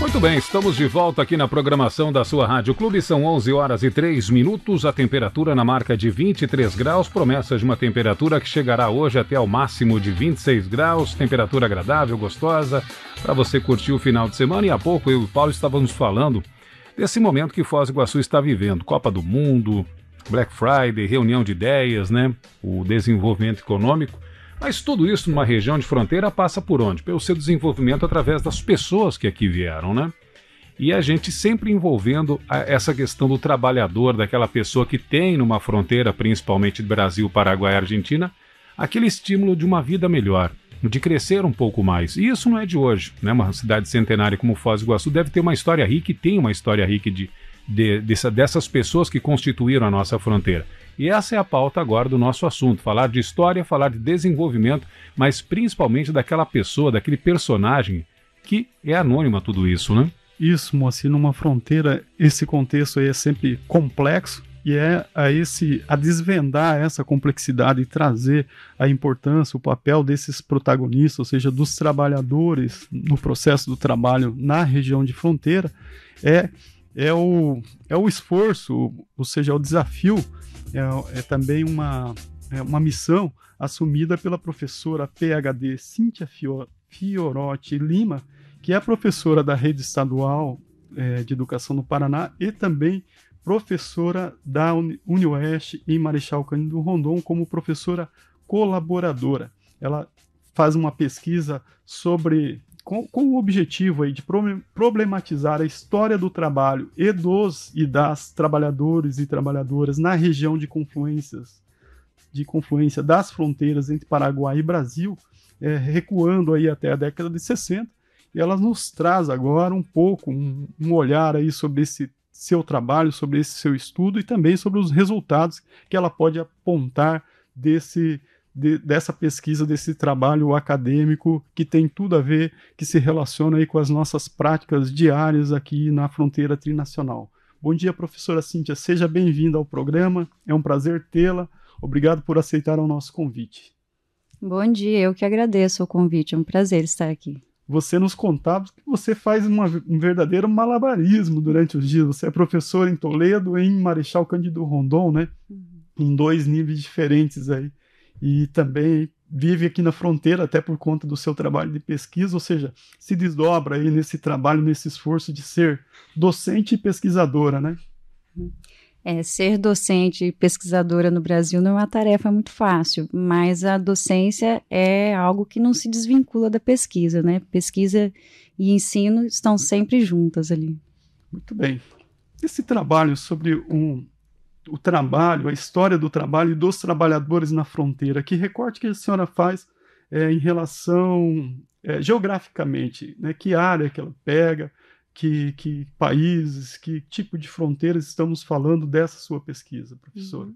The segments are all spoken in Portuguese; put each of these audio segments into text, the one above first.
Muito bem, estamos de volta aqui na programação da sua Rádio Clube. São 11 horas e 3 minutos. A temperatura na marca de 23 graus. Promessa de uma temperatura que chegará hoje até ao máximo de 26 graus. Temperatura agradável, gostosa, para você curtir o final de semana. E há pouco eu e o Paulo estávamos falando desse momento que Foz do Iguaçu está vivendo. Copa do Mundo, Black Friday, reunião de ideias, né? O desenvolvimento econômico. Mas tudo isso numa região de fronteira passa por onde? Pelo seu desenvolvimento através das pessoas que aqui vieram, né? E a gente sempre envolvendo a, essa questão do trabalhador, daquela pessoa que tem numa fronteira, principalmente Brasil, Paraguai e Argentina, aquele estímulo de uma vida melhor, de crescer um pouco mais. E isso não é de hoje, né? Uma cidade centenária como Foz do Iguaçu deve ter uma história rica e tem uma história rica de, de, dessa, dessas pessoas que constituíram a nossa fronteira. E essa é a pauta agora do nosso assunto: falar de história, falar de desenvolvimento, mas principalmente daquela pessoa, daquele personagem que é anônima tudo isso, né? Isso, Moacir, numa fronteira, esse contexto aí é sempre complexo e é a esse a desvendar essa complexidade e trazer a importância, o papel desses protagonistas, ou seja, dos trabalhadores no processo do trabalho na região de fronteira, é é o, é o esforço, ou seja, é o desafio, é, é também uma, é uma missão assumida pela professora PHD Cíntia Fiorotti Lima, que é professora da rede estadual é, de educação no Paraná e também professora da UniOeste em Marechal Cândido Rondon como professora colaboradora. Ela faz uma pesquisa sobre com, com, o objetivo aí de problematizar a história do trabalho e dos e das trabalhadores e trabalhadoras na região de confluências de confluência das fronteiras entre Paraguai e Brasil, é, recuando aí até a década de 60, e ela nos traz agora um pouco um, um olhar aí sobre esse seu trabalho, sobre esse seu estudo e também sobre os resultados que ela pode apontar desse de, dessa pesquisa, desse trabalho acadêmico que tem tudo a ver, que se relaciona aí com as nossas práticas diárias aqui na fronteira trinacional. Bom dia, professora Cíntia, seja bem-vinda ao programa, é um prazer tê-la, obrigado por aceitar o nosso convite. Bom dia, eu que agradeço o convite, é um prazer estar aqui você nos contava que você faz uma, um verdadeiro malabarismo durante os dias. Você é professor em Toledo, em Marechal Cândido Rondon, né? Uhum. Em dois níveis diferentes aí e também vive aqui na fronteira, até por conta do seu trabalho de pesquisa, ou seja, se desdobra aí nesse trabalho, nesse esforço de ser docente e pesquisadora, né? É, ser docente e pesquisadora no Brasil não é uma tarefa muito fácil, mas a docência é algo que não se desvincula da pesquisa, né? Pesquisa e ensino estão sempre juntas ali. Muito bem. Esse trabalho sobre um o trabalho, a história do trabalho e dos trabalhadores na fronteira. Que recorte que a senhora faz é, em relação é, geograficamente, né? que área que ela pega, que, que, países, que tipo de fronteiras estamos falando dessa sua pesquisa, professora? Uhum.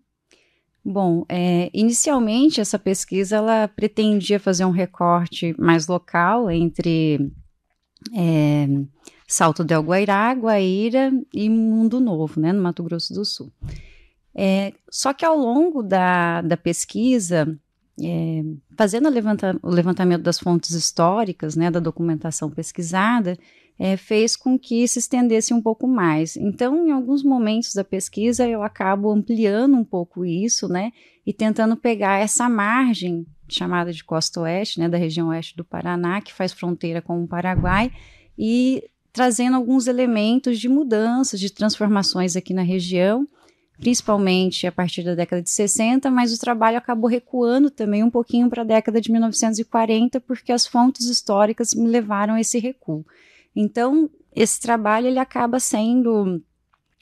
Bom, é, inicialmente essa pesquisa ela pretendia fazer um recorte mais local entre é, Salto del Guairá, Guaíra e Mundo Novo, né, no Mato Grosso do Sul. É, só que ao longo da, da pesquisa, é, fazendo levanta, o levantamento das fontes históricas, né, da documentação pesquisada, é, fez com que se estendesse um pouco mais. Então, em alguns momentos da pesquisa, eu acabo ampliando um pouco isso, né, e tentando pegar essa margem chamada de costa oeste, né, da região oeste do Paraná, que faz fronteira com o Paraguai, e trazendo alguns elementos de mudanças, de transformações aqui na região principalmente a partir da década de 60, mas o trabalho acabou recuando também um pouquinho para a década de 1940, porque as fontes históricas me levaram a esse recuo. Então, esse trabalho ele acaba sendo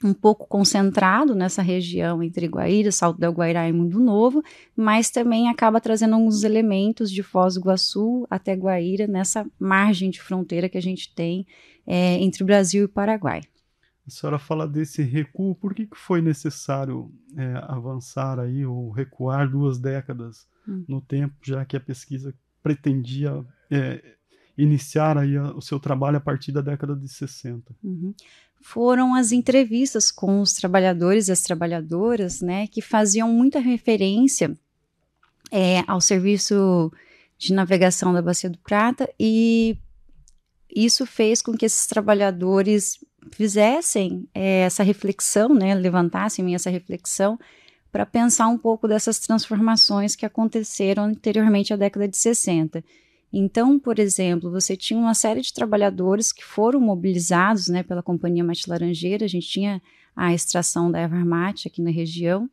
um pouco concentrado nessa região entre Guaíra, Salto del Guairá e Mundo Novo, mas também acaba trazendo alguns elementos de Foz do Iguaçu até Guaíra, nessa margem de fronteira que a gente tem é, entre o Brasil e o Paraguai. A senhora fala desse recuo, por que, que foi necessário é, avançar aí ou recuar duas décadas hum. no tempo, já que a pesquisa pretendia é, iniciar aí a, o seu trabalho a partir da década de 60? Uhum. Foram as entrevistas com os trabalhadores e as trabalhadoras, né, que faziam muita referência é, ao serviço de navegação da Bacia do Prata e isso fez com que esses trabalhadores fizessem é, essa reflexão, né, levantassem essa reflexão para pensar um pouco dessas transformações que aconteceram anteriormente à década de 60. Então, por exemplo, você tinha uma série de trabalhadores que foram mobilizados né, pela Companhia Mate Laranjeira, a gente tinha a extração da erva mate aqui na região,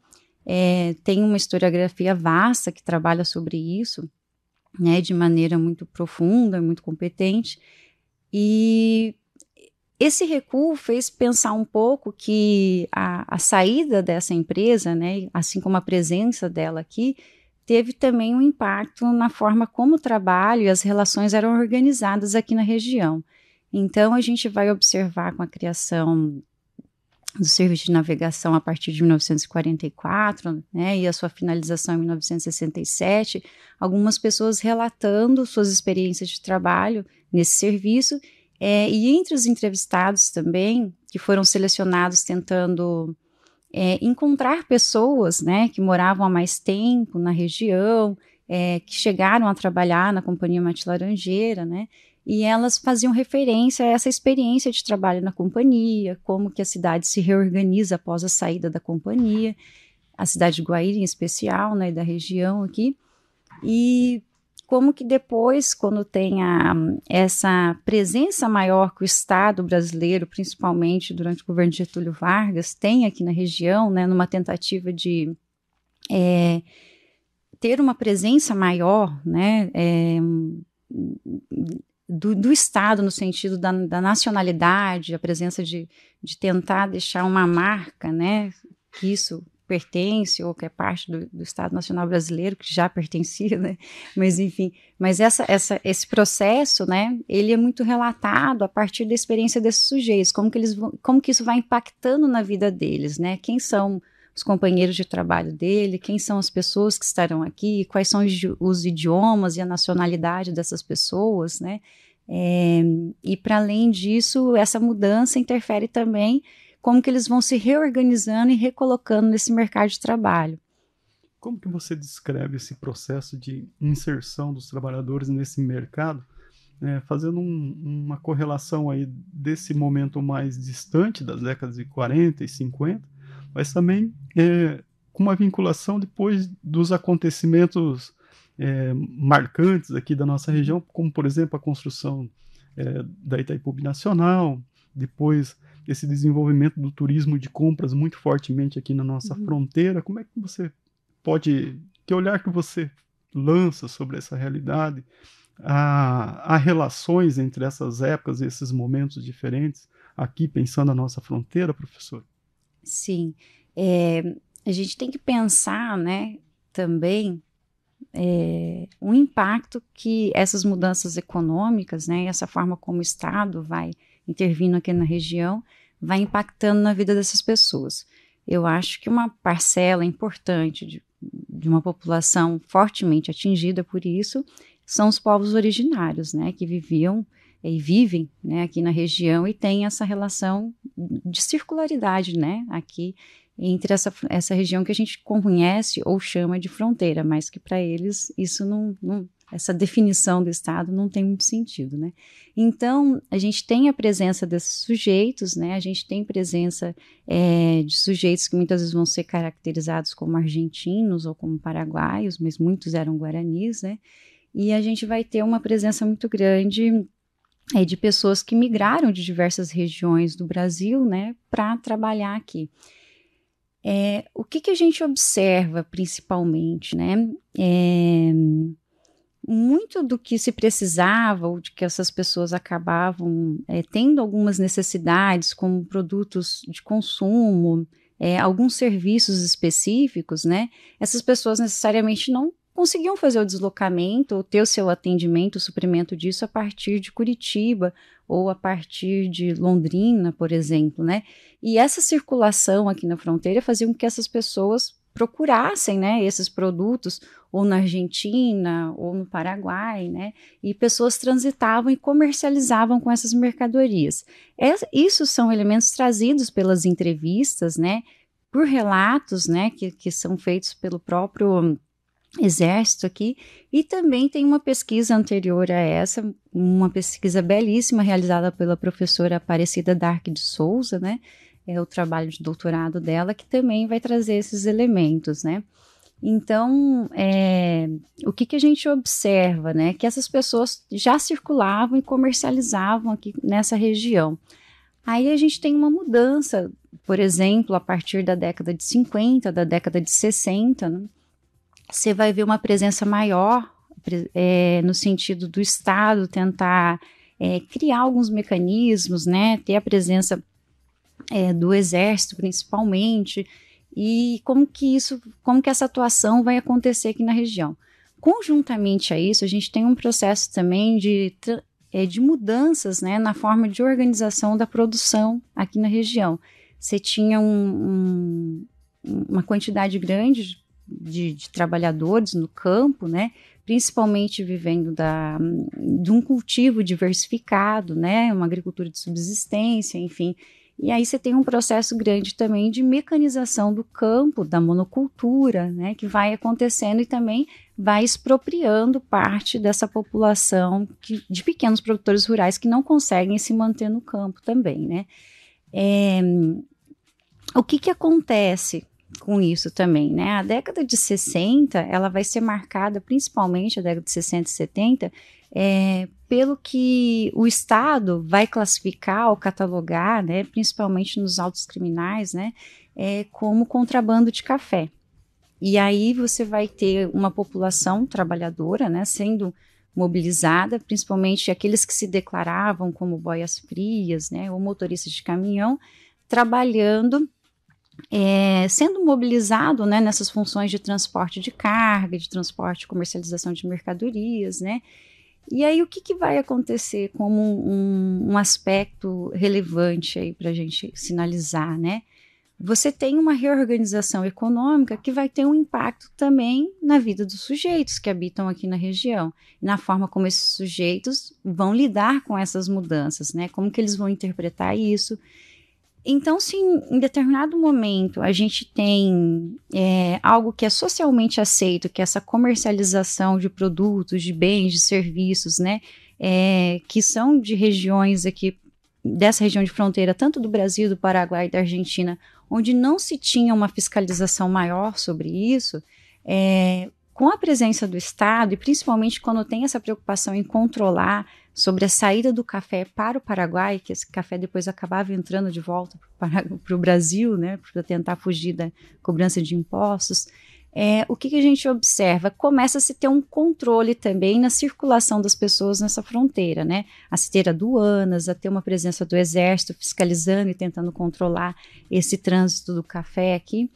é, tem uma historiografia vasta que trabalha sobre isso, né, de maneira muito profunda, muito competente, e esse recuo fez pensar um pouco que a, a saída dessa empresa, né, assim como a presença dela aqui, teve também um impacto na forma como o trabalho e as relações eram organizadas aqui na região. Então, a gente vai observar com a criação do serviço de navegação a partir de 1944, né, e a sua finalização em 1967, algumas pessoas relatando suas experiências de trabalho nesse serviço é, e entre os entrevistados também, que foram selecionados tentando é, encontrar pessoas né, que moravam há mais tempo na região, é, que chegaram a trabalhar na Companhia Mate Laranjeira, né? E elas faziam referência a essa experiência de trabalho na companhia, como que a cidade se reorganiza após a saída da companhia, a cidade de Guaíra em especial, né, da região aqui. E como que depois, quando tem a, essa presença maior que o Estado brasileiro, principalmente durante o governo de Getúlio Vargas, tem aqui na região, né, numa tentativa de é, ter uma presença maior, né, é, do, do, Estado no sentido da, da nacionalidade, a presença de, de tentar deixar uma marca, né, que isso pertence ou que é parte do, do, Estado Nacional Brasileiro, que já pertencia, né? Mas enfim, mas essa, essa, esse processo, né, ele é muito relatado a partir da experiência desses sujeitos, como que eles vão, como que isso vai impactando na vida deles, né? Quem são os companheiros de trabalho dele, quem são as pessoas que estarão aqui, quais são os idiomas e a nacionalidade dessas pessoas, né? É, e para além disso, essa mudança interfere também como que eles vão se reorganizando e recolocando nesse mercado de trabalho. Como que você descreve esse processo de inserção dos trabalhadores nesse mercado, é, fazendo um, uma correlação aí desse momento mais distante das décadas de 40 e 50, mas também é, com uma vinculação depois dos acontecimentos é, marcantes aqui da nossa região, como por exemplo a construção é, da Itaipu Nacional, depois esse desenvolvimento do turismo de compras muito fortemente aqui na nossa uhum. fronteira. Como é que você pode, que olhar que você lança sobre essa realidade? Há, há relações entre essas épocas e esses momentos diferentes aqui, pensando a nossa fronteira, professor? Sim. É, a gente tem que pensar, né, também é, o impacto que essas mudanças econômicas, né, essa forma como o Estado vai intervindo aqui na região, vai impactando na vida dessas pessoas. Eu acho que uma parcela importante de, de uma população fortemente atingida por isso são os povos originários, né, que viviam eh, e vivem né, aqui na região e têm essa relação de circularidade né, aqui entre essa, essa região que a gente conhece ou chama de fronteira, mas que para eles isso não, não, essa definição do Estado não tem muito sentido, né? Então, a gente tem a presença desses sujeitos, né? A gente tem presença é, de sujeitos que muitas vezes vão ser caracterizados como argentinos ou como paraguaios, mas muitos eram guaranis, né? E a gente vai ter uma presença muito grande é, de pessoas que migraram de diversas regiões do Brasil, né, para trabalhar aqui. É, o que, que a gente observa principalmente, né? É, muito do que se precisava, ou de que essas pessoas acabavam é, tendo algumas necessidades, como produtos de consumo, é, alguns serviços específicos, né? Essas pessoas necessariamente não conseguiam fazer o deslocamento ou ter o seu atendimento, o suprimento disso a partir de Curitiba ou a partir de Londrina, por exemplo, né? E essa circulação aqui na fronteira fazia com que essas pessoas procurassem né, esses produtos ou na Argentina ou no Paraguai, né, e pessoas transitavam e comercializavam com essas mercadorias. Es, é, isso são elementos trazidos pelas entrevistas, né, por relatos né, que, que são feitos pelo próprio exército aqui, e também tem uma pesquisa anterior a essa, uma pesquisa belíssima realizada pela professora Aparecida Dark de Souza, né, é o trabalho de doutorado dela, que também vai trazer esses elementos, né? Então, é, o que, que a gente observa, né? Que essas pessoas já circulavam e comercializavam aqui nessa região. Aí a gente tem uma mudança, por exemplo, a partir da década de 50, da década de 60, né? você vai ver uma presença maior é, no sentido do Estado tentar é, criar alguns mecanismos, né? Ter a presença é, do exército principalmente, e como que isso, como que essa atuação vai acontecer aqui na região. Conjuntamente a isso, a gente tem um processo também de, é, de mudanças né, na forma de organização da produção aqui na região. Você tinha um, um, uma quantidade grande de, de, trabalhadores no campo, né? Principalmente vivendo da, de um cultivo diversificado, né? Uma agricultura de subsistência, enfim. E aí você tem um processo grande também de mecanização do campo, da monocultura, né, que vai acontecendo e também vai expropriando parte dessa população que, de pequenos produtores rurais que não conseguem se manter no campo também, né. É, o que que acontece com isso também, né? A década de 60, ela vai ser marcada, principalmente a década de 60 e 70, é, pelo que o Estado vai classificar ou catalogar, né, principalmente nos autos criminais, né, é, como contrabando de café. E aí você vai ter uma população trabalhadora, né, sendo mobilizada, principalmente aqueles que se declaravam como boias frias, né, ou motoristas de caminhão, trabalhando, é, sendo mobilizado, né, nessas funções de transporte de carga, de transporte e comercialização de mercadorias, né, e aí, o que, que vai acontecer como um, um aspecto relevante aí para a gente sinalizar, né? Você tem uma reorganização econômica que vai ter um impacto também na vida dos sujeitos que habitam aqui na região, na forma como esses sujeitos vão lidar com essas mudanças, né? Como que eles vão interpretar isso, então, se em determinado momento a gente tem é, algo que é socialmente aceito, que é essa comercialização de produtos, de bens, de serviços, né, é, que são de regiões aqui, dessa região de fronteira, tanto do Brasil, do Paraguai e da Argentina, onde não se tinha uma fiscalização maior sobre isso, é, com a presença do Estado, e principalmente quando tem essa preocupação em controlar sobre a saída do café para o Paraguai, que esse café depois acabava entrando de volta para o Brasil, né, para tentar fugir da cobrança de impostos. É, o que, que, a gente observa? Começa a se ter um controle também na circulação das pessoas nessa fronteira, né? A se ter aduanas, a ter uma presença do exército fiscalizando e tentando controlar esse trânsito do café aqui.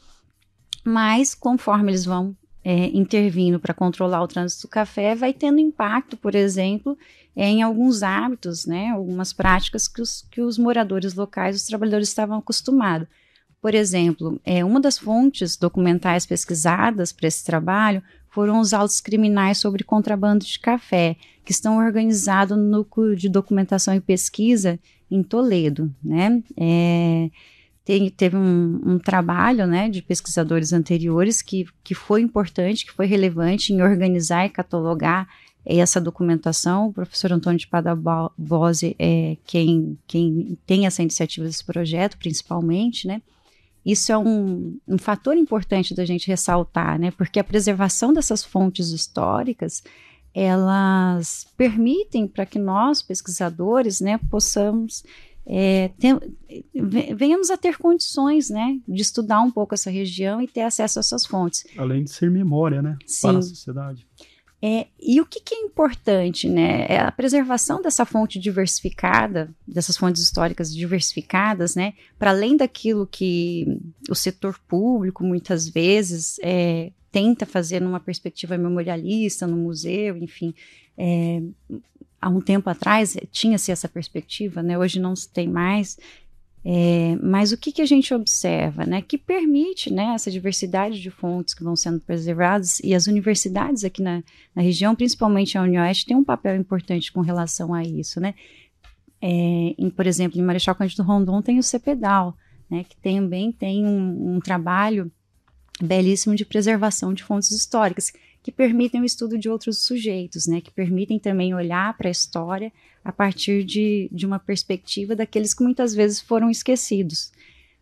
Mas conforme eles vão é, intervindo para controlar o trânsito do café vai tendo impacto, por exemplo, é, em alguns hábitos, né, algumas práticas que os, que os moradores locais, os trabalhadores estavam acostumados. Por exemplo, é, uma das fontes documentais pesquisadas para esse trabalho foram os autos criminais sobre contrabando de café, que estão organizados no núcleo de documentação e pesquisa em Toledo, né? É, tem, teve um, um, trabalho né, de pesquisadores anteriores que, que foi importante, que foi relevante em organizar e catalogar essa documentação. O professor Antônio de Padavose é quem, quem tem essa iniciativa desse projeto, principalmente, né? Isso é um, um fator importante da gente ressaltar, né? Porque a preservação dessas fontes históricas, elas permitem para que nós, pesquisadores, né, possamos é, tem, venhamos a ter condições, né, de estudar um pouco essa região e ter acesso a essas fontes. Além de ser memória, né, para a sociedade. É, e o que, que, é importante, né? É a preservação dessa fonte diversificada, dessas fontes históricas diversificadas, né? Para além daquilo que o setor público muitas vezes é, tenta fazer numa perspectiva memorialista, no museu, enfim, é, há um tempo atrás eh, tinha-se essa perspectiva, né? Hoje não se tem mais. É, mas o que, que a gente observa, né? Que permite, né, essa diversidade de fontes que vão sendo preservadas e as universidades aqui na, na região, principalmente a Unioeste, tem um papel importante com relação a isso, né? É, em, por exemplo, em Marechal Cândido Rondon tem o CEPEDAL, né? Que também tem um, um trabalho belíssimo de preservação de fontes históricas que permitem o estudo de outros sujeitos, né, que permitem também olhar para a história a partir de, de uma perspectiva daqueles que muitas vezes foram esquecidos.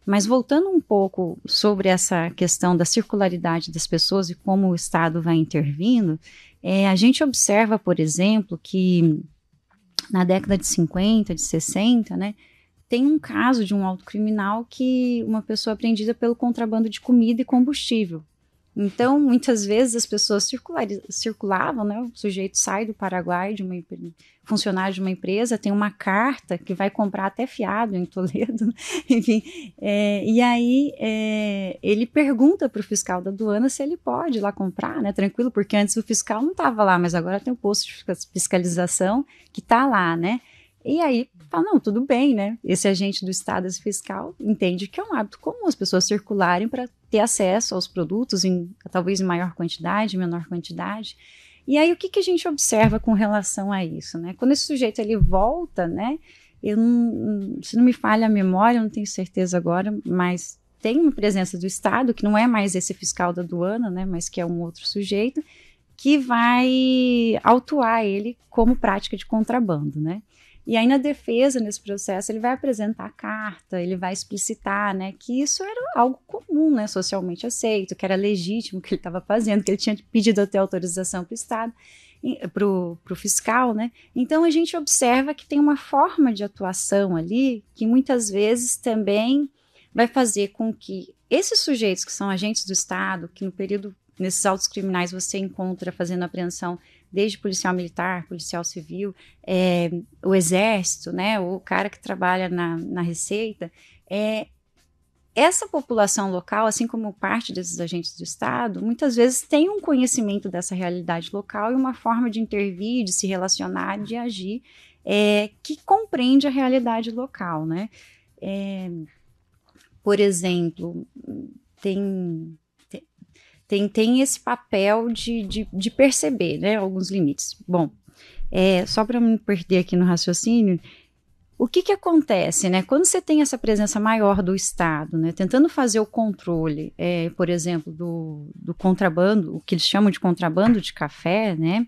Mas voltando um pouco sobre essa questão da circularidade das pessoas e como o Estado vai intervindo, é, a gente observa, por exemplo, que na década de 50, de 60, né, tem um caso de um alto criminal que uma pessoa é apreendida pelo contrabando de comida e combustível. Então, muitas vezes as pessoas circulavam, né? O sujeito sai do Paraguai, de uma funcionário de uma empresa, tem uma carta que vai comprar até fiado em Toledo, né? enfim. É, e aí é, ele pergunta para o fiscal da aduana se ele pode ir lá comprar, né? Tranquilo, porque antes o fiscal não estava lá, mas agora tem o posto de fiscalização que está lá, né? E aí, fala, não, tudo bem, né? Esse agente do Estado, esse fiscal, entende que é um hábito comum as pessoas circularem para ter acesso aos produtos, em, talvez em maior quantidade, menor quantidade. E aí, o que, que a gente observa com relação a isso? Né? Quando esse sujeito ele volta, né, eu não, se não me falha a memória, eu não tenho certeza agora, mas tem uma presença do Estado, que não é mais esse fiscal da aduana, né, mas que é um outro sujeito, que vai autuar ele como prática de contrabando, né? E aí, na defesa, nesse processo, ele vai apresentar a carta, ele vai explicitar né, que isso era algo comum, né, socialmente aceito, que era legítimo o que ele estava fazendo, que ele tinha pedido até autorização para o Estado, para o fiscal. Né? Então, a gente observa que tem uma forma de atuação ali que muitas vezes também vai fazer com que esses sujeitos que são agentes do Estado, que no período, nesses autos criminais, você encontra fazendo apreensão desde policial militar, policial civil, é, o exército, né, o cara que trabalha na, na Receita, é, essa população local, assim como parte desses agentes do Estado, muitas vezes tem um conhecimento dessa realidade local e uma forma de intervir, de se relacionar, de agir, é, que compreende a realidade local, né? É, por exemplo, tem tem, tem esse papel de, de, de perceber né, alguns limites. Bom, é, só para não perder aqui no raciocínio, o que, que acontece, né? Quando você tem essa presença maior do Estado, né? Tentando fazer o controle, é, por exemplo, do, do contrabando, o que eles chamam de contrabando de café, né?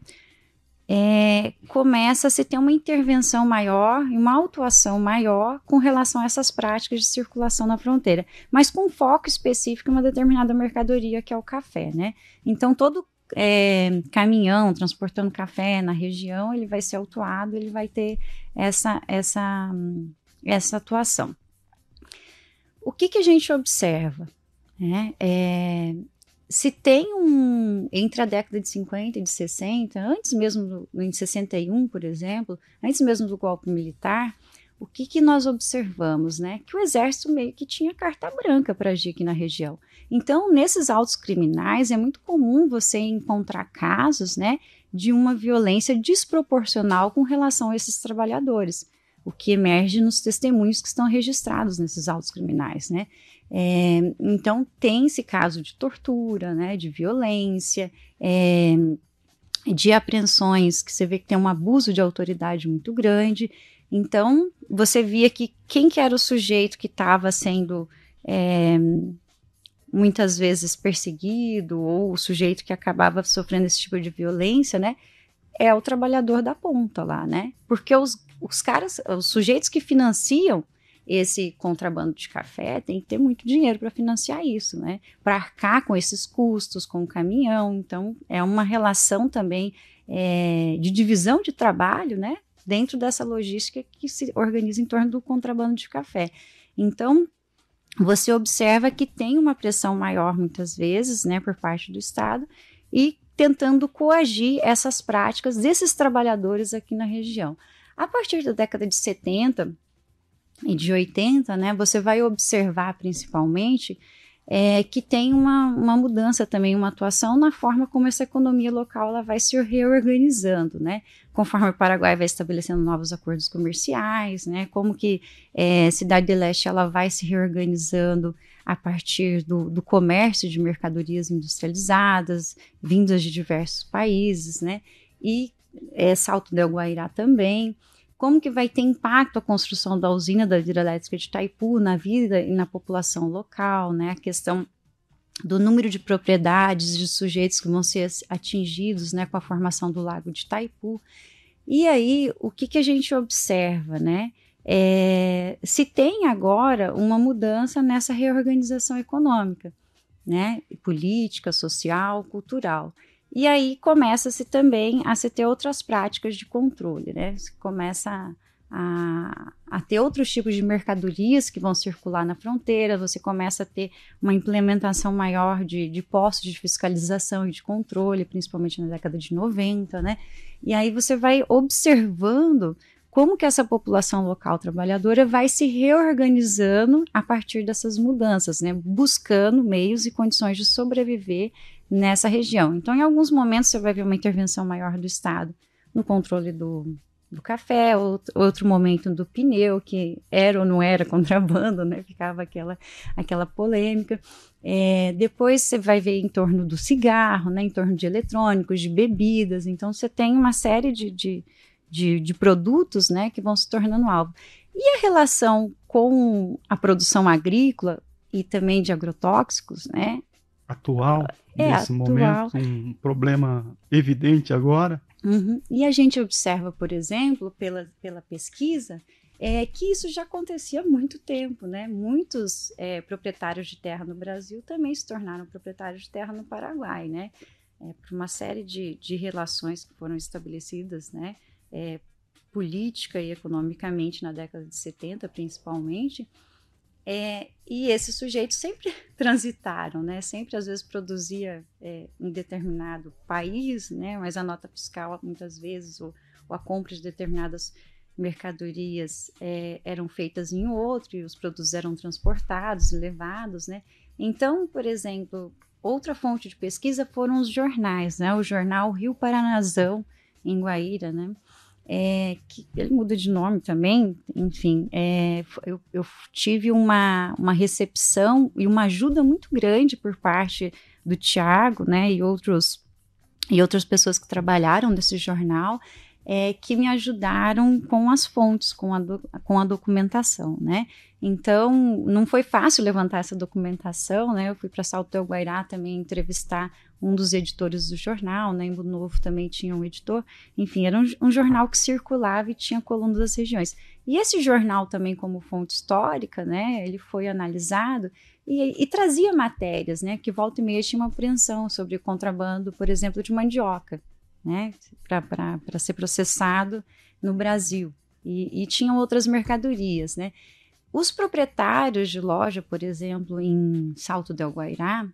é, começa a se ter uma intervenção maior e uma autuação maior com relação a essas práticas de circulação na fronteira, mas com foco específico em uma determinada mercadoria que é o café, né? Então todo é, caminhão transportando café na região ele vai ser autuado, ele vai ter essa essa essa atuação. O que, que a gente observa? Né? É, se tem um. Entre a década de 50 e de 60, antes mesmo, do, em 61, por exemplo, antes mesmo do golpe militar, o que, que nós observamos, né? Que o exército meio que tinha carta branca para agir aqui na região. Então, nesses autos criminais, é muito comum você encontrar casos, né, de uma violência desproporcional com relação a esses trabalhadores, o que emerge nos testemunhos que estão registrados nesses autos criminais, né? É, então, tem esse caso de tortura, né, de violência, é, de apreensões, que você vê que tem um abuso de autoridade muito grande. Então, você via que quem que era o sujeito que estava sendo é, muitas vezes perseguido, ou o sujeito que acabava sofrendo esse tipo de violência, né, é o trabalhador da ponta lá, né? Porque os, os caras, os sujeitos que financiam esse contrabando de café, tem que ter muito dinheiro para financiar isso, né? Para arcar com esses custos, com o caminhão. Então, é uma relação também é, de divisão de trabalho, né? Dentro dessa logística que se organiza em torno do contrabando de café. Então, você observa que tem uma pressão maior, muitas vezes, né, por parte do Estado, e tentando coagir essas práticas desses trabalhadores aqui na região. A partir da década de 70, e de 80, né, você vai observar principalmente é, que tem uma, uma mudança também, uma atuação na forma como essa economia local ela vai se reorganizando, né? Conforme o Paraguai vai estabelecendo novos acordos comerciais, né? Como que é, Cidade de Leste ela vai se reorganizando a partir do, do comércio de mercadorias industrializadas, vindas de diversos países, né? E é, Salto del Guairá também como que vai ter impacto a construção da usina da hidrelétrica de Itaipu na vida e na população local, né? A questão do número de propriedades de sujeitos que vão ser atingidos, né, com a formação do lago de Itaipu. E aí, o que que a gente observa, né? É, se tem agora uma mudança nessa reorganização econômica, né, política, social, cultural. E aí começa-se também a se ter outras práticas de controle, né? começa a, a, ter outros tipos de mercadorias que vão circular na fronteira, você começa a ter uma implementação maior de, de postos de fiscalização e de controle, principalmente na década de 90, né? E aí você vai observando como que essa população local trabalhadora vai se reorganizando a partir dessas mudanças, né? buscando meios e condições de sobreviver nessa região. Então, em alguns momentos, você vai ver uma intervenção maior do Estado no controle do, do café, outro, outro momento do pneu, que era ou não era contrabando, né? Ficava aquela, aquela polêmica. É, depois você vai ver em torno do cigarro, né? em torno de eletrônicos, de bebidas. Então, você tem uma série de, de, de, de produtos né? que vão se tornando alvo. E a relação com a produção agrícola e também de agrotóxicos, né? Atual é nesse atual. momento, um problema evidente agora. Uhum. E a gente observa, por exemplo, pela, pela pesquisa, é, que isso já acontecia há muito tempo, né? Muitos é, proprietários de terra no Brasil também se tornaram proprietários de terra no Paraguai, né? É, por uma série de, de relações que foram estabelecidas, né? É, política e economicamente na década de 70, principalmente, é, e esses sujeitos sempre transitaram, né? sempre às vezes produzia é, em determinado país, né? mas a nota fiscal muitas vezes, ou, ou a compra de determinadas mercadorias é, eram feitas em outro e os produtos eram transportados e levados. Né? Então, por exemplo, outra fonte de pesquisa foram os jornais, né? o jornal Rio Paranazão, em Guaíra, né? é, que ele muda de nome também, enfim, é, eu, eu, tive uma, uma recepção e uma ajuda muito grande por parte do Tiago, né, e outros e outras pessoas que trabalharam nesse jornal, é, que me ajudaram com as fontes, com a, do, com a documentação, né? Então, não foi fácil levantar essa documentação, né? Eu fui para Salto do Guairá também entrevistar um dos editores do jornal, né? Em Novo também tinha um editor. Enfim, era um, um, jornal que circulava e tinha coluna das regiões. E esse jornal também como fonte histórica, né? Ele foi analisado e, e trazia matérias, né? Que volta e meia tinha uma apreensão sobre contrabando, por exemplo, de mandioca, né? Para ser processado no Brasil. E, e tinham outras mercadorias, né? Os proprietários de loja, por exemplo, em Salto del Guairá,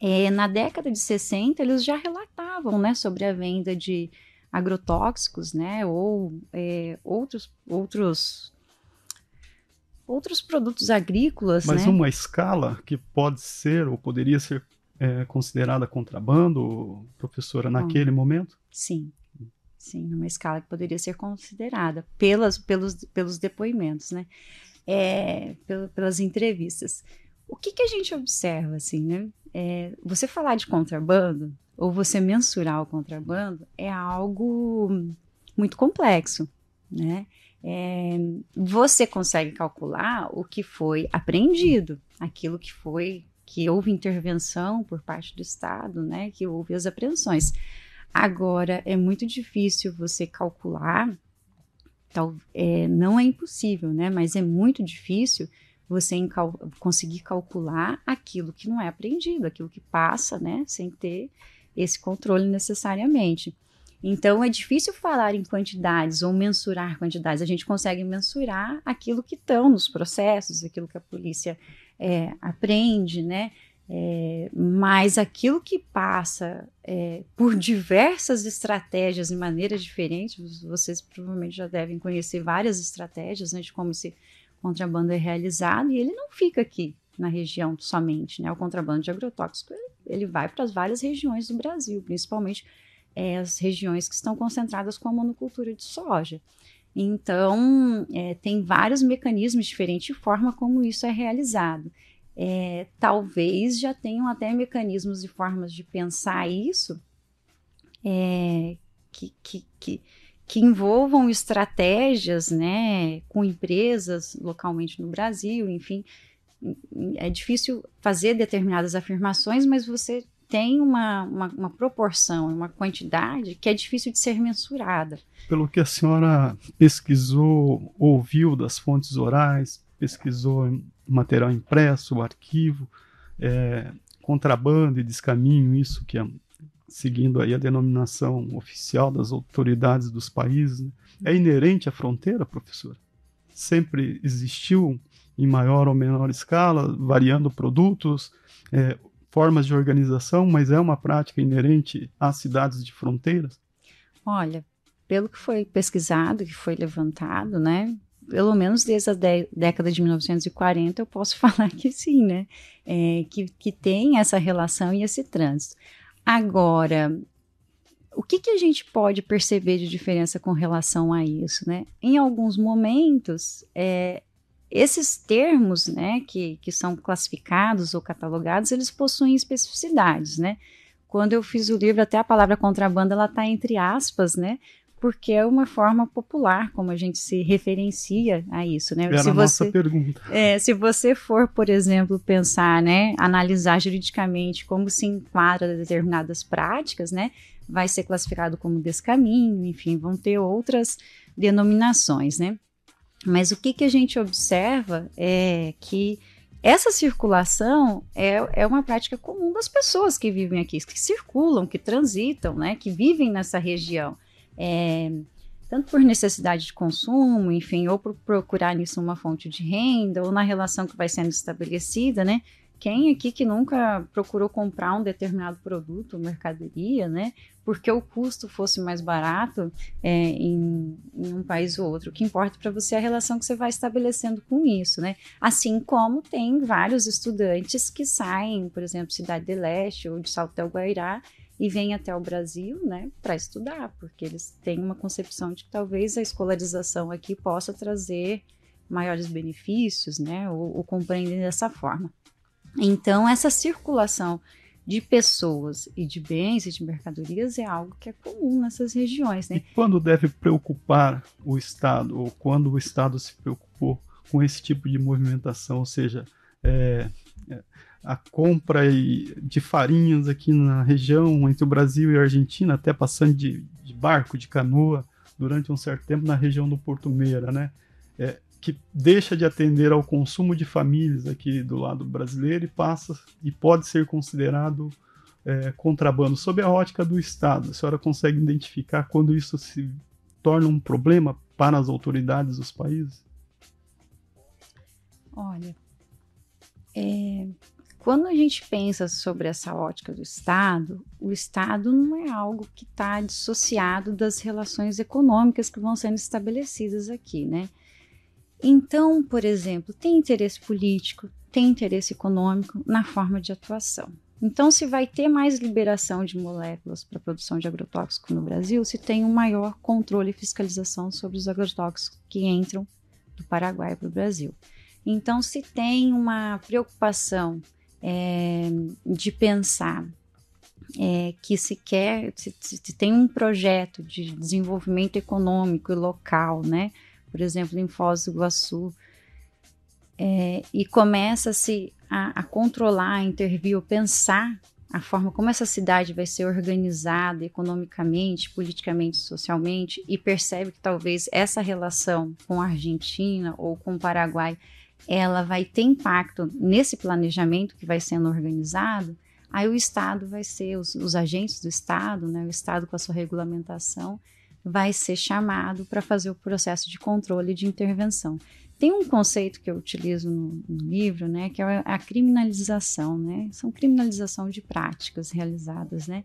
é, na década de 60, eles já relatavam né, sobre a venda de agrotóxicos, né, ou é, outros, outros, outros produtos agrícolas. Mas né? uma escala que pode ser ou poderia ser é, considerada contrabando, professora, naquele Bom, momento? Sim, hum. sim, numa escala que poderia ser considerada pelas, pelos, pelos depoimentos, né, é, pelas entrevistas. O que, que a gente observa, assim, né? É, você falar de contrabando ou você mensurar o contrabando é algo muito complexo, né? É, você consegue calcular o que foi apreendido, aquilo que foi que houve intervenção por parte do Estado, né? Que houve as apreensões. Agora é muito difícil você calcular, tal, é, não é impossível, né? Mas é muito difícil você conseguir calcular aquilo que não é aprendido, aquilo que passa, né, sem ter esse controle necessariamente. Então é difícil falar em quantidades ou mensurar quantidades. A gente consegue mensurar aquilo que estão nos processos, aquilo que a polícia é, aprende, né? É, mas aquilo que passa é, por diversas estratégias e maneiras diferentes, vocês provavelmente já devem conhecer várias estratégias né, de como se contrabando é realizado e ele não fica aqui na região somente, né? O contrabando de agrotóxico ele, ele vai para as várias regiões do Brasil, principalmente é, as regiões que estão concentradas com a monocultura de soja. Então, é, tem vários mecanismos diferentes de forma como isso é realizado. É, talvez já tenham até mecanismos e formas de pensar isso é, que, que, que que envolvam estratégias né, com empresas localmente no Brasil, enfim. É difícil fazer determinadas afirmações, mas você tem uma, uma, uma, proporção, uma quantidade que é difícil de ser mensurada. Pelo que a senhora pesquisou, ouviu das fontes orais, pesquisou material impresso, arquivo, é, contrabando e descaminho, isso que é seguindo aí a denominação oficial das autoridades dos países, né? é inerente à fronteira, professor? Sempre existiu em maior ou menor escala, variando produtos, é, formas de organização, mas é uma prática inerente às cidades de fronteiras? Olha, pelo que foi pesquisado, que foi levantado, né? Pelo menos desde a de década de 1940, eu posso falar que sim, né? É, que, que tem essa relação e esse trânsito. Agora, o que, que a gente pode perceber de diferença com relação a isso, né? Em alguns momentos, é, esses termos, né, que, que são classificados ou catalogados, eles possuem especificidades, né? Quando eu fiz o livro, até a palavra contrabando, ela está entre aspas, né? porque é uma forma popular como a gente se referencia a isso, né? Era se você, nossa pergunta. É, se você for, por exemplo, pensar, né, analisar juridicamente como se enquadra determinadas práticas, né, vai ser classificado como descaminho, enfim, vão ter outras denominações, né? Mas o que, que a gente observa é que essa circulação é, é uma prática comum das pessoas que vivem aqui, que circulam, que transitam, né, que vivem nessa região. É, tanto por necessidade de consumo, enfim, ou por procurar nisso uma fonte de renda, ou na relação que vai sendo estabelecida, né? Quem aqui que nunca procurou comprar um determinado produto ou mercadoria, né? Porque o custo fosse mais barato é, em, em, um país ou outro. O que importa para você é a relação que você vai estabelecendo com isso, né? Assim como tem vários estudantes que saem, por exemplo, Cidade de Leste ou de Saltel Guairá, e vêm até o Brasil, né, para estudar, porque eles têm uma concepção de que talvez a escolarização aqui possa trazer maiores benefícios, né, ou, ou compreendem dessa forma. Então, essa circulação de pessoas e de bens e de mercadorias é algo que é comum nessas regiões. Né? E quando deve preocupar o Estado, ou quando o Estado se preocupou com esse tipo de movimentação, ou seja, é, é, a compra de farinhas aqui na região, entre o Brasil e a Argentina, até passando de, de barco, de canoa, durante um certo tempo na região do Porto Meira, né? É, que deixa de atender ao consumo de famílias aqui do lado brasileiro e passa e pode ser considerado é, contrabando sob a ótica do Estado. A senhora consegue identificar quando isso se torna um problema para as autoridades dos países? Olha, é, quando a gente pensa sobre essa ótica do Estado, o Estado não é algo que está dissociado das relações econômicas que vão sendo estabelecidas aqui, né? Então, por exemplo, tem interesse político, tem interesse econômico na forma de atuação. Então, se vai ter mais liberação de moléculas para produção de agrotóxico no Brasil, se tem um maior controle e fiscalização sobre os agrotóxicos que entram do Paraguai para o Brasil. Então, se tem uma preocupação é, de pensar é, que se quer, se, se, tem um projeto de desenvolvimento econômico e local, né? Por exemplo, em Foz do Iguaçu, é, e começa-se a, a, controlar, a intervir, ou pensar a forma como essa cidade vai ser organizada economicamente, politicamente, socialmente, e percebe que talvez essa relação com a Argentina ou com o Paraguai ela vai ter impacto nesse planejamento que vai sendo organizado, aí o Estado vai ser, os, os agentes do Estado, né, o Estado com a sua regulamentação, vai ser chamado para fazer o processo de controle de intervenção. Tem um conceito que eu utilizo no, no livro, né, que é a criminalização, né? São criminalização de práticas realizadas, né?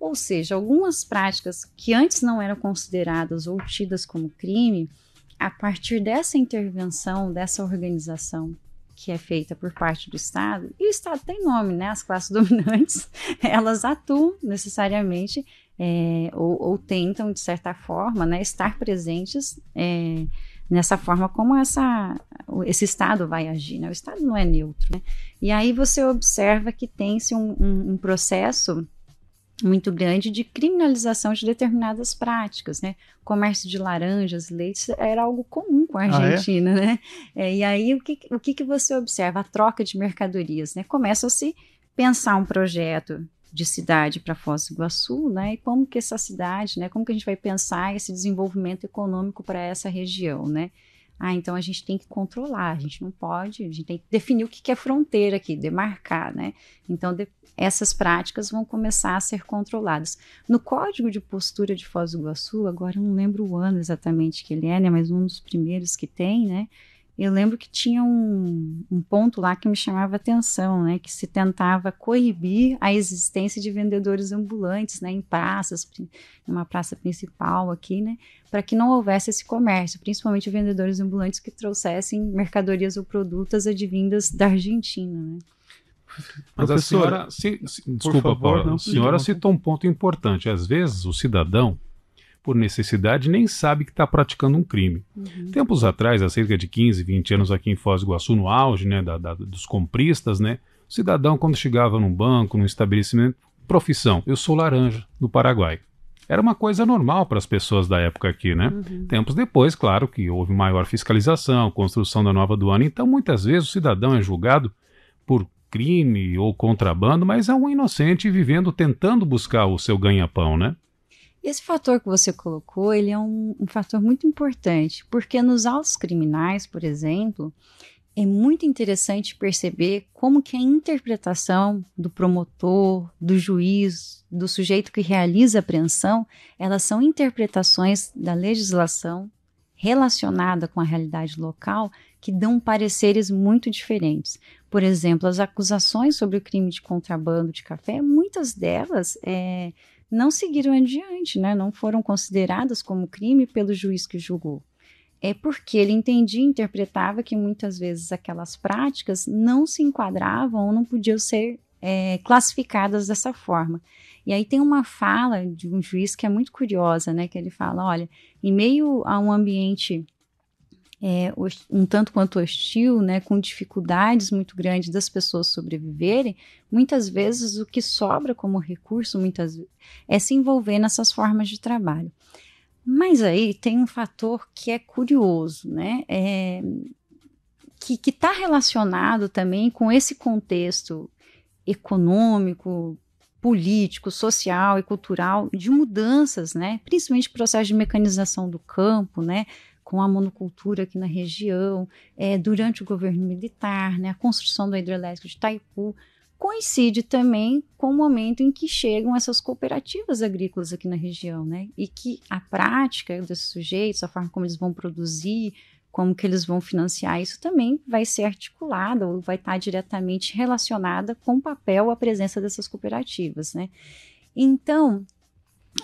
Ou seja, algumas práticas que antes não eram consideradas ou tidas como crime, a partir dessa intervenção, dessa organização que é feita por parte do Estado, e o Estado tem nome, né? As classes dominantes, elas atuam necessariamente é, ou, ou, tentam, de certa forma, né, estar presentes é, nessa forma como essa, esse Estado vai agir. Né? O Estado não é neutro. Né? E aí você observa que tem-se um, um, um processo muito grande de criminalização de determinadas práticas, né? O comércio de laranjas, leites era algo comum com a Argentina, ah, é? né? É, e aí o que, o que, que você observa? A troca de mercadorias, né? Começa a se pensar um projeto de cidade para Foz do Iguaçu, né? E como que essa cidade, né? Como que a gente vai pensar esse desenvolvimento econômico para essa região, né? Ah, então a gente tem que controlar, a gente não pode, a gente tem que definir o que é fronteira aqui, demarcar, né? Então de, essas práticas vão começar a ser controladas. No Código de Postura de Foz do Iguaçu, agora eu não lembro o ano exatamente que ele é, né? Mas um dos primeiros que tem, né? Eu lembro que tinha um, um ponto lá que me chamava atenção, né? Que se tentava coibir a existência de vendedores ambulantes, né? Em praças, numa praça principal aqui, né? Para que não houvesse esse comércio, principalmente vendedores ambulantes que trouxessem mercadorias ou produtos advindas da Argentina, né? Mas Professora, a senhora, se, se, desculpa, favor, não, a senhora não, citou um ponto importante. Às vezes o cidadão por necessidade nem sabe que está praticando um crime. Uhum. Tempos atrás, há cerca de 15, 20 anos aqui em Foz do Iguaçu, no auge né, da, da, dos compristas, né, o cidadão quando chegava num banco, num estabelecimento, profissão, eu sou laranja, no Paraguai. Era uma coisa normal para as pessoas da época aqui, né? Uhum. Tempos depois, claro que houve maior fiscalização, construção da nova aduana, então muitas vezes o cidadão é julgado por crime ou contrabando, mas é um inocente vivendo, tentando buscar o seu ganha-pão, né? Esse fator que você colocou, ele é um, um fator muito importante, porque nos autos criminais, por exemplo, é muito interessante perceber como que a interpretação do promotor, do juiz, do sujeito que realiza a apreensão, elas são interpretações da legislação relacionada com a realidade local que dão pareceres muito diferentes. Por exemplo, as acusações sobre o crime de contrabando de café, muitas delas é, não seguiram adiante, né? não foram consideradas como crime pelo juiz que julgou. É porque ele entendia e interpretava que muitas vezes aquelas práticas não se enquadravam ou não podiam ser é, classificadas dessa forma. E aí tem uma fala de um juiz que é muito curiosa, né? Que ele fala: olha, em meio a um ambiente é, um tanto quanto hostil, né, com dificuldades muito grandes das pessoas sobreviverem, muitas vezes o que sobra como recurso muitas é se envolver nessas formas de trabalho. Mas aí tem um fator que é curioso, né? É, que está relacionado também com esse contexto econômico, político, social e cultural de mudanças, né? Principalmente o processo de mecanização do campo, né? com a monocultura aqui na região, é, durante o governo militar, né, a construção do hidrelétrico de Taipu, coincide também com o momento em que chegam essas cooperativas agrícolas aqui na região, né? E que a prática desses sujeitos, a forma como eles vão produzir, como que eles vão financiar isso também vai ser articulada ou vai estar diretamente relacionada com o papel, a presença dessas cooperativas, né? Então,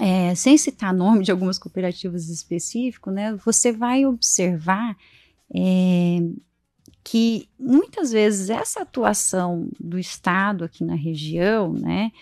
é, sem citar nome de algumas cooperativas específicas, né, você vai observar é, que muitas vezes essa atuação do Estado aqui na região, né,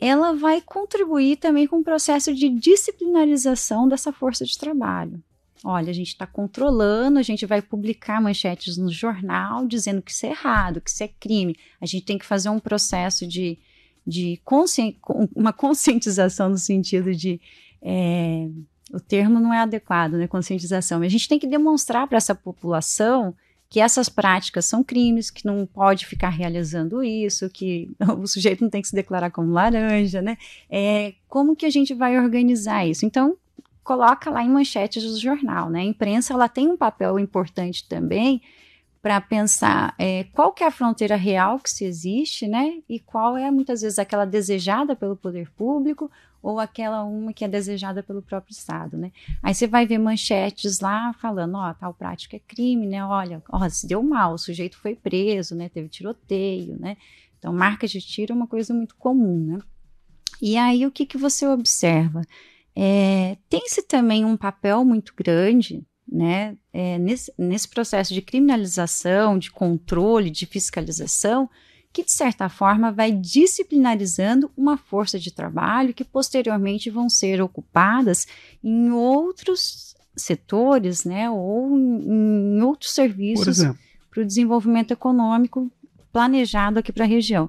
ela vai contribuir também com o processo de disciplinarização dessa força de trabalho. Olha, a gente está controlando, a gente vai publicar manchetes no jornal dizendo que isso é errado, que isso é crime. A gente tem que fazer um processo de de consci... uma conscientização no sentido de é... o termo não é adequado, né? Conscientização. A gente tem que demonstrar para essa população que essas práticas são crimes, que não pode ficar realizando isso, que o sujeito não tem que se declarar como laranja, né? É, como que a gente vai organizar isso? Então, coloca lá em manchetes do jornal, né? A imprensa ela tem um papel importante também para pensar é, qual que é a fronteira real que se existe, né? E qual é muitas vezes aquela desejada pelo poder público ou aquela uma que é desejada pelo próprio Estado, né? Aí você vai ver manchetes lá falando, ó, tal prática é crime, né? Olha, ó, se deu mal, o sujeito foi preso, né? Teve tiroteio, né? Então, marca de tiro é uma coisa muito comum, né? E aí, o que, que você observa? É, Tem-se também um papel muito grande né? É, nesse, nesse processo de criminalização, de controle, de fiscalização, que de certa forma vai disciplinarizando uma força de trabalho que posteriormente vão ser ocupadas em outros setores, né? Ou em, em outros serviços para o desenvolvimento econômico planejado aqui para a região.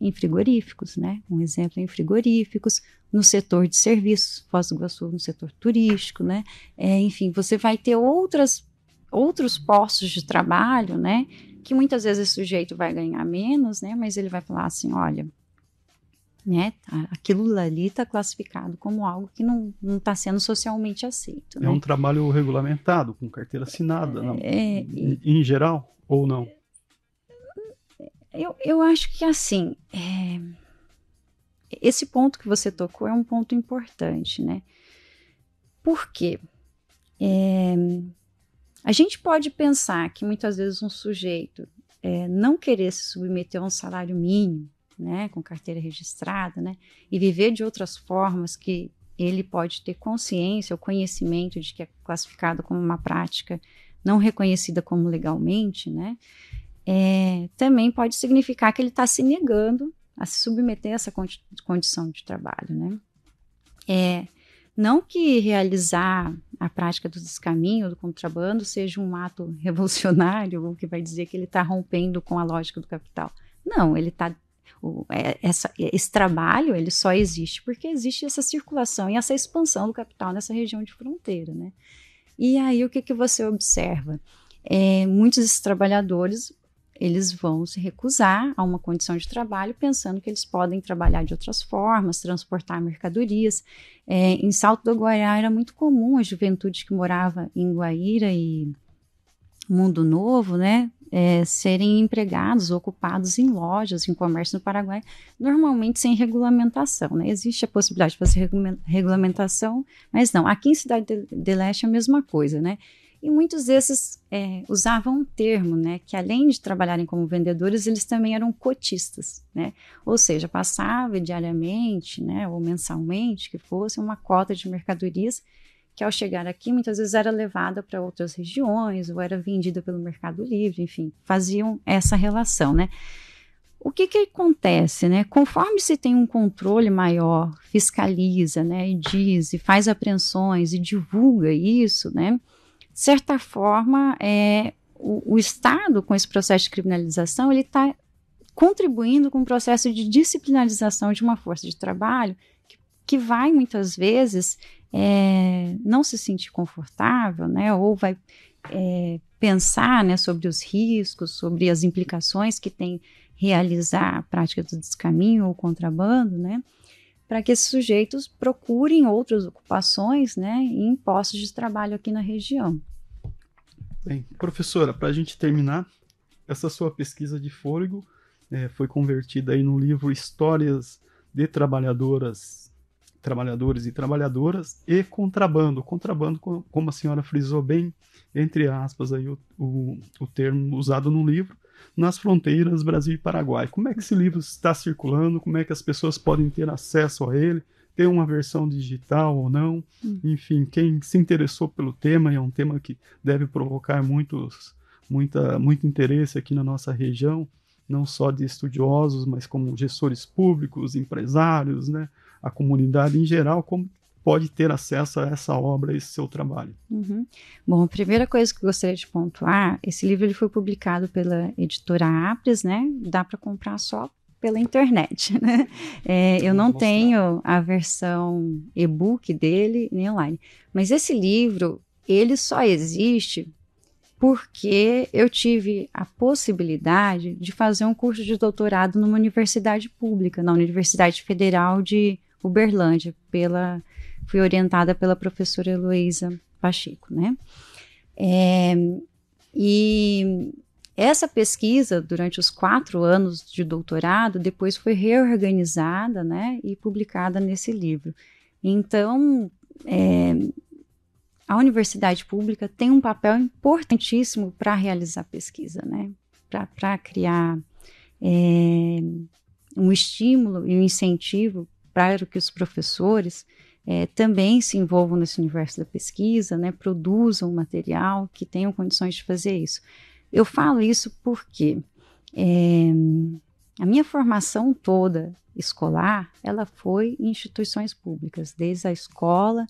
Em frigoríficos, né? Um exemplo em frigoríficos, no setor de serviços, Foz do Iguaçu no setor turístico, né? É, enfim, você vai ter outras, outros postos de trabalho, né? Que muitas vezes o sujeito vai ganhar menos, né? Mas ele vai falar assim, olha, né? Aquilo ali está classificado como algo que não está sendo socialmente aceito. É né? um trabalho regulamentado, com carteira assinada, é, em, em geral, ou não? Eu, eu acho que assim, é, esse ponto que você tocou é um ponto importante, né? Por quê? É, a gente pode pensar que muitas vezes um sujeito é, não querer se submeter a um salário mínimo, né, com carteira registrada, né, e viver de outras formas que ele pode ter consciência ou conhecimento de que é classificado como uma prática não reconhecida como legalmente, né, é, também pode significar que ele está se negando a se submeter a essa condi condição de trabalho, né? É, não que realizar a prática do descaminho, do contrabando, seja um ato revolucionário, ou que vai dizer que ele está rompendo com a lógica do capital. Não, ele está é, esse trabalho ele só existe porque existe essa circulação e essa expansão do capital nessa região de fronteira, né? E aí o que, que você observa? É, muitos desses trabalhadores eles vão se recusar a uma condição de trabalho, pensando que eles podem trabalhar de outras formas, transportar mercadorias. É, em Salto do Guaiá era muito comum a juventude que morava em Guaíra e Mundo Novo, né, é, serem empregados, ocupados em lojas, em comércio no Paraguai, normalmente sem regulamentação. Né? Existe a possibilidade de fazer regulamentação, mas não. Aqui em Cidade de Leste é a mesma coisa, né? E muitos desses é, usavam um termo, né, que além de trabalharem como vendedores, eles também eram cotistas, né? Ou seja, passava diariamente, né, ou mensalmente, que fosse uma cota de mercadorias que ao chegar aqui muitas vezes era levada para outras regiões ou era vendida pelo Mercado Livre, enfim, faziam essa relação, né? O que que acontece, né? Conforme se tem um controle maior, fiscaliza, né, e diz, e faz apreensões e divulga isso, né? de certa forma, é, o, o, Estado, com esse processo de criminalização, ele está contribuindo com o um processo de disciplinarização de uma força de trabalho que, que vai, muitas vezes, é, não se sentir confortável, né, ou vai é, pensar né, sobre os riscos, sobre as implicações que tem realizar a prática do descaminho ou contrabando, né, para que esses sujeitos procurem outras ocupações né, em postos de trabalho aqui na região. Bem, professora, para a gente terminar, essa sua pesquisa de fôlego é, foi convertida aí no livro Histórias de Trabalhadoras, Trabalhadores e Trabalhadoras e Contrabando. Contrabando, como a senhora frisou bem, entre aspas, aí o, o, o termo usado no livro, nas fronteiras Brasil e Paraguai. Como é que esse livro está circulando? Como é que as pessoas podem ter acesso a ele? ter uma versão digital ou não. Hum. Enfim, quem se interessou pelo tema, e é um tema que deve provocar muitos, muita, muito interesse aqui na nossa região, não só de estudiosos, mas como gestores públicos, empresários, né, a comunidade em geral, como pode ter acesso a essa obra, a esse seu trabalho. Uhum. Bom, a primeira coisa que eu gostaria de pontuar, esse livro ele foi publicado pela editora Apres, né? Dá para comprar só pela internet, né? É, eu não tenho a versão e-book dele nem online. Mas esse livro, ele só existe porque eu tive a possibilidade de fazer um curso de doutorado numa universidade pública, na Universidade Federal de Uberlândia, pela fui orientada pela professora Heloísa Pacheco, né? É, e essa pesquisa, durante os quatro anos de doutorado, depois foi reorganizada né, e publicada nesse livro. Então, é, a universidade pública tem um papel importantíssimo para realizar pesquisa, né? para criar é, um estímulo e um incentivo para que os professores é, também se envolvam nesse universo da pesquisa, né? produzam material que tenham condições de fazer isso. Eu falo isso porque é, a minha formação toda escolar, ela foi em instituições públicas, desde a escola,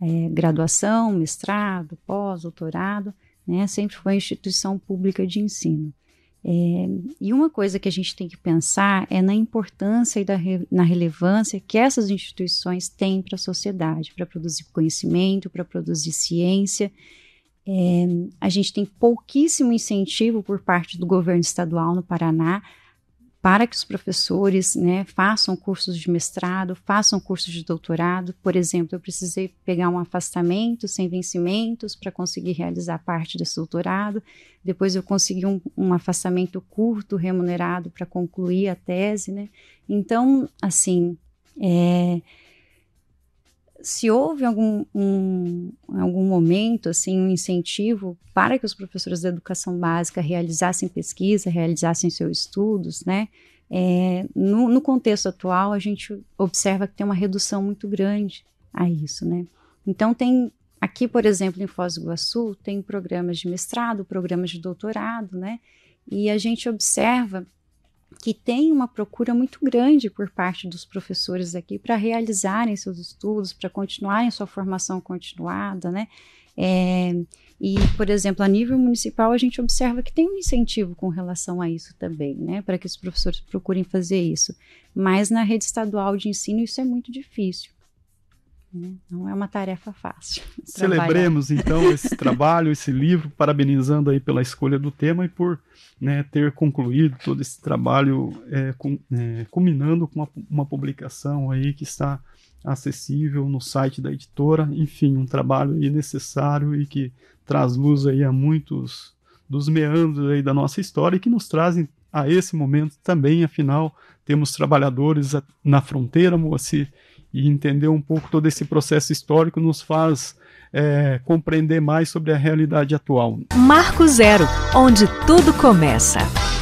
é, graduação, mestrado, pós-doutorado, né, sempre foi instituição pública de ensino. É, e uma coisa que a gente tem que pensar é na importância e re, na relevância que essas instituições têm para a sociedade, para produzir conhecimento, para produzir ciência é, a gente tem pouquíssimo incentivo por parte do governo estadual no Paraná para que os professores né, façam cursos de mestrado, façam cursos de doutorado. Por exemplo, eu precisei pegar um afastamento sem vencimentos para conseguir realizar parte desse doutorado. Depois eu consegui um, um afastamento curto, remunerado, para concluir a tese. Né? Então, assim, é, se houve algum, um, algum momento, assim, um incentivo para que os professores da educação básica realizassem pesquisa, realizassem seus estudos, né? É, no, no, contexto atual, a gente observa que tem uma redução muito grande a isso, né? Então, tem, aqui, por exemplo, em Foz do Iguaçu, tem programas de mestrado, programas de doutorado, né? E a gente observa que tem uma procura muito grande por parte dos professores aqui para realizarem seus estudos, para continuarem sua formação continuada, né? É, e, por exemplo, a nível municipal, a gente observa que tem um incentivo com relação a isso também, né? Para que os professores procurem fazer isso. Mas na rede estadual de ensino, isso é muito difícil. Né? Não é uma tarefa fácil. Celebremos então esse trabalho, esse livro, parabenizando aí pela escolha do tema e por né, ter concluído todo esse trabalho, é, com, é, culminando com uma, uma publicação aí que está acessível no site da editora. Enfim, um trabalho aí necessário e que traz luz aí a muitos dos meandros aí da nossa história e que nos trazem a esse momento também, afinal, temos trabalhadores na fronteira, Moacir, e entender um pouco todo esse processo histórico nos faz é, compreender mais sobre a realidade atual. Marco Zero, onde tudo começa.